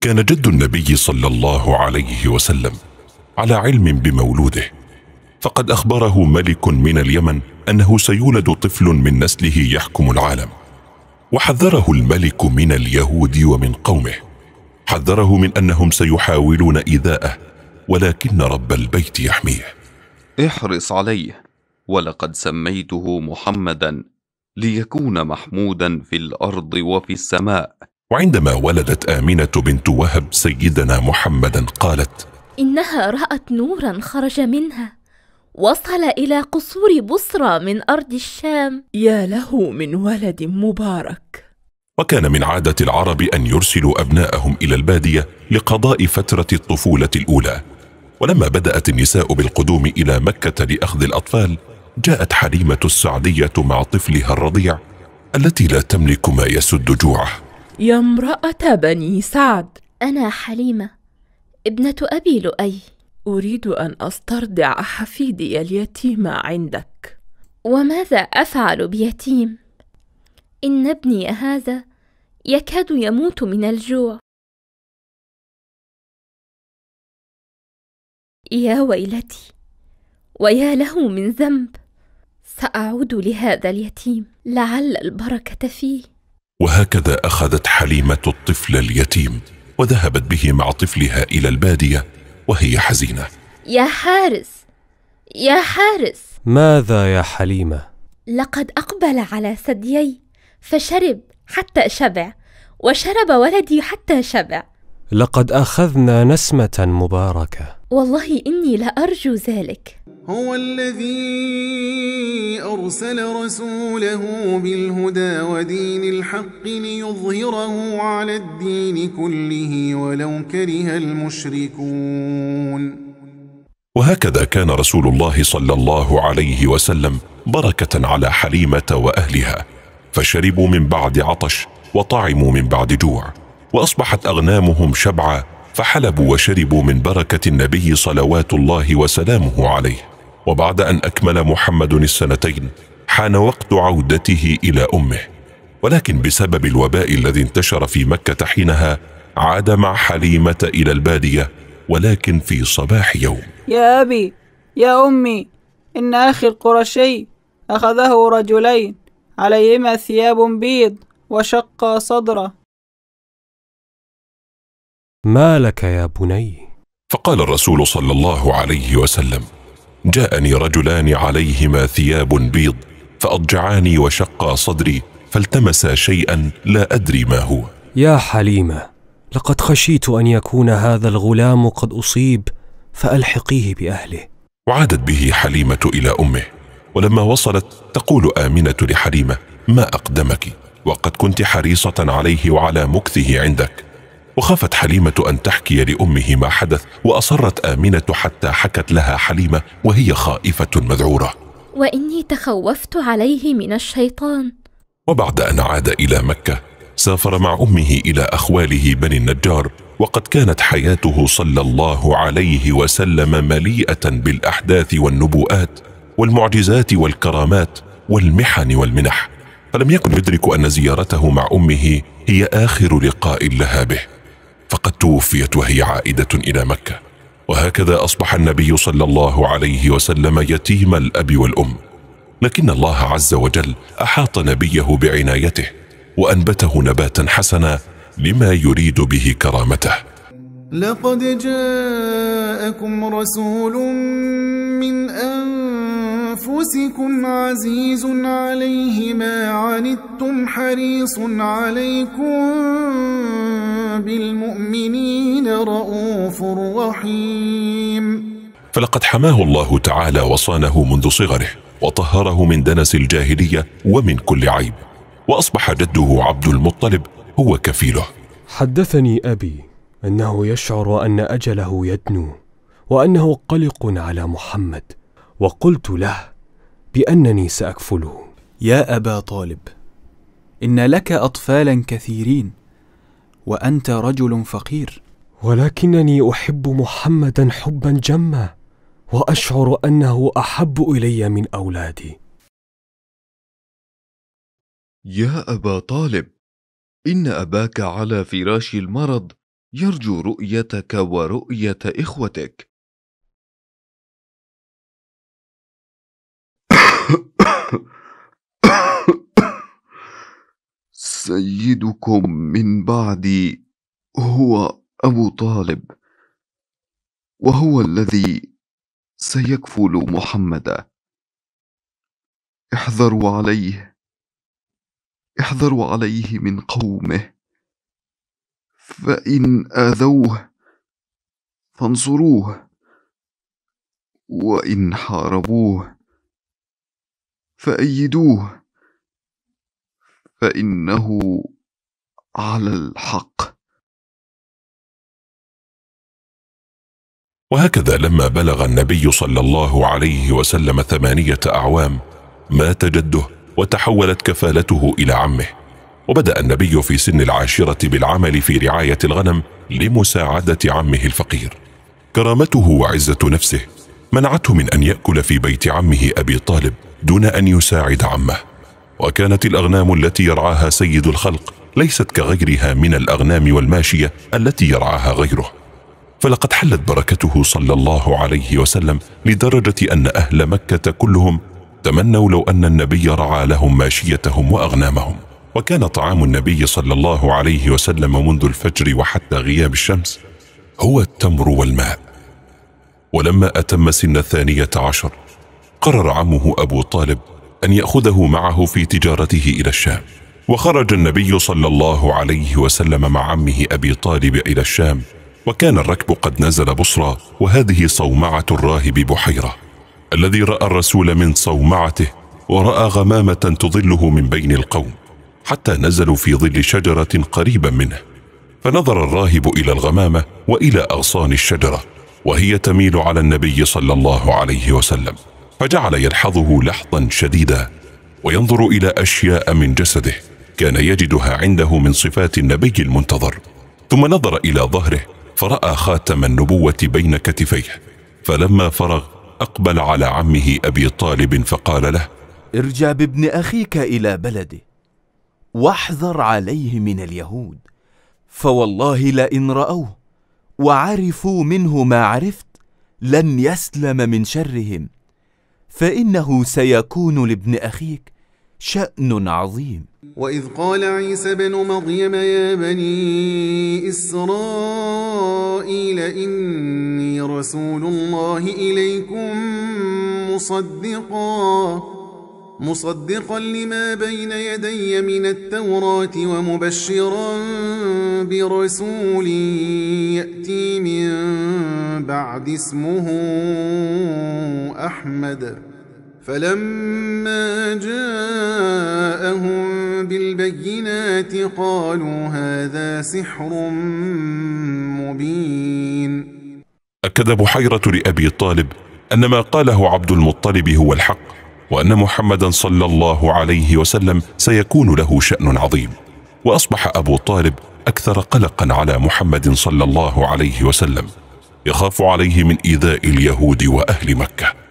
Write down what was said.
كان جد النبي صلى الله عليه وسلم على علم بمولوده فقد أخبره ملك من اليمن أنه سيولد طفل من نسله يحكم العالم وحذره الملك من اليهود ومن قومه حذره من أنهم سيحاولون إيذاءه ولكن رب البيت يحميه احرص عليه ولقد سميته محمدا ليكون محمودا في الأرض وفي السماء وعندما ولدت آمنة بنت وهب سيدنا محمدا قالت: إنها رأت نورا خرج منها وصل إلى قصور بصرى من أرض الشام. يا له من ولد مبارك. وكان من عادة العرب أن يرسلوا أبناءهم إلى البادية لقضاء فترة الطفولة الأولى. ولما بدأت النساء بالقدوم إلى مكة لأخذ الأطفال، جاءت حليمة السعدية مع طفلها الرضيع التي لا تملك ما يسد جوعه. يا امرأة بني سعد أنا حليمة ابنة أبي لؤي أريد أن أسترضع حفيدي اليتيم عندك وماذا أفعل بيتيم؟ إن ابني هذا يكاد يموت من الجوع يا ويلتي ويا له من ذنب ساعود لهذا اليتيم لعل البركه فيه وهكذا أخذت حليمة الطفل اليتيم وذهبت به مع طفلها إلى البادية وهي حزينة يا حارس يا حارس ماذا يا حليمة؟ لقد أقبل على ثديي فشرب حتى شبع وشرب ولدي حتى شبع لقد أخذنا نسمة مباركة والله إني لأرجو ذلك هو الذي أرسل رسوله بالهدى ودين الحق ليظهره على الدين كله ولو كره المشركون وهكذا كان رسول الله صلى الله عليه وسلم بركة على حليمة وأهلها فشربوا من بعد عطش وطعموا من بعد جوع واصبحت اغنامهم شبعا فحلبوا وشربوا من بركه النبي صلوات الله وسلامه عليه وبعد ان اكمل محمد السنتين حان وقت عودته الى امه ولكن بسبب الوباء الذي انتشر في مكه حينها عاد مع حليمه الى الباديه ولكن في صباح يوم يا ابي يا امي ان اخي القرشي اخذه رجلين عليهما ثياب بيض وشق صدره ما لك يا بني فقال الرسول صلى الله عليه وسلم جاءني رجلان عليهما ثياب بيض فأضجعاني وشقا صدري فالتمسا شيئا لا أدري ما هو يا حليمة لقد خشيت أن يكون هذا الغلام قد أصيب فألحقيه بأهله وعادت به حليمة إلى أمه ولما وصلت تقول آمنة لحليمة ما أقدمك وقد كنت حريصة عليه وعلى مكثه عندك وخافت حليمة أن تحكي لأمه ما حدث وأصرت آمنة حتى حكت لها حليمة وهي خائفة مذعورة وإني تخوفت عليه من الشيطان وبعد أن عاد إلى مكة سافر مع أمه إلى أخواله بني النجار وقد كانت حياته صلى الله عليه وسلم مليئة بالأحداث والنبوءات والمعجزات والكرامات والمحن والمنح فلم يكن يدرك أن زيارته مع أمه هي آخر لقاء لها به فقد توفيت وهي عائدة إلى مكة وهكذا أصبح النبي صلى الله عليه وسلم يتيم الأب والأم لكن الله عز وجل أحاط نبيه بعنايته وأنبته نباتا حسنا لما يريد به كرامته لقد جاءكم رسول من أنفسكم عزيز عليه ما عنتم حريص عليكم بالمؤمنين رؤوف رحيم فلقد حماه الله تعالى وصانه منذ صغره وطهره من دنس الجاهلية ومن كل عيب وأصبح جده عبد المطلب هو كفيله حدثني أبي انه يشعر ان اجله يدنو وانه قلق على محمد وقلت له بانني ساكفله يا ابا طالب ان لك اطفالا كثيرين وانت رجل فقير ولكنني احب محمدا حبا جما واشعر انه احب الي من اولادي يا ابا طالب ان اباك على فراش المرض يرجو رؤيتك ورؤية إخوتك. سيدكم من بعدي هو أبو طالب، وهو الذي سيكفل محمدا. احذروا عليه، احذروا عليه من قومه. فإن آذوه فانصروه وإن حاربوه فأيدوه فإنه على الحق وهكذا لما بلغ النبي صلى الله عليه وسلم ثمانية أعوام مات جده وتحولت كفالته إلى عمه وبدأ النبي في سن العاشرة بالعمل في رعاية الغنم لمساعدة عمه الفقير كرامته وعزة نفسه منعته من أن يأكل في بيت عمه أبي طالب دون أن يساعد عمه وكانت الأغنام التي يرعاها سيد الخلق ليست كغيرها من الأغنام والماشية التي يرعاها غيره فلقد حلت بركته صلى الله عليه وسلم لدرجة أن أهل مكة كلهم تمنوا لو أن النبي رعى لهم ماشيتهم وأغنامهم وكان طعام النبي صلى الله عليه وسلم منذ الفجر وحتى غياب الشمس هو التمر والماء ولما أتم سن الثانية عشر قرر عمه أبو طالب أن يأخذه معه في تجارته إلى الشام وخرج النبي صلى الله عليه وسلم مع عمه أبي طالب إلى الشام وكان الركب قد نزل بصرى وهذه صومعة الراهب بحيرة الذي رأى الرسول من صومعته ورأى غمامة تظله من بين القوم حتى نزلوا في ظل شجرة قريبا منه فنظر الراهب إلى الغمامة وإلى أغصان الشجرة وهي تميل على النبي صلى الله عليه وسلم فجعل يلحظه لحظا شديدا وينظر إلى أشياء من جسده كان يجدها عنده من صفات النبي المنتظر ثم نظر إلى ظهره فرأى خاتم النبوة بين كتفيه فلما فرغ أقبل على عمه أبي طالب فقال له ارجع بابن أخيك إلى بلده واحذر عليه من اليهود فوالله لئن راوه وعرفوا منه ما عرفت لن يسلم من شرهم فانه سيكون لابن اخيك شأن عظيم وإذ قال عيسى بن مريم يا بني إسرائيل إني رسول الله إليكم مصدقاً مصدقا لما بين يدي من التوراة ومبشرا برسول يأتي من بعد اسمه أحمد فلما جاءهم بالبينات قالوا هذا سحر مبين أكد بحيرة لأبي طالب أن ما قاله عبد المطلب هو الحق وأن محمدا صلى الله عليه وسلم سيكون له شأن عظيم وأصبح أبو طالب أكثر قلقا على محمد صلى الله عليه وسلم يخاف عليه من إيذاء اليهود وأهل مكة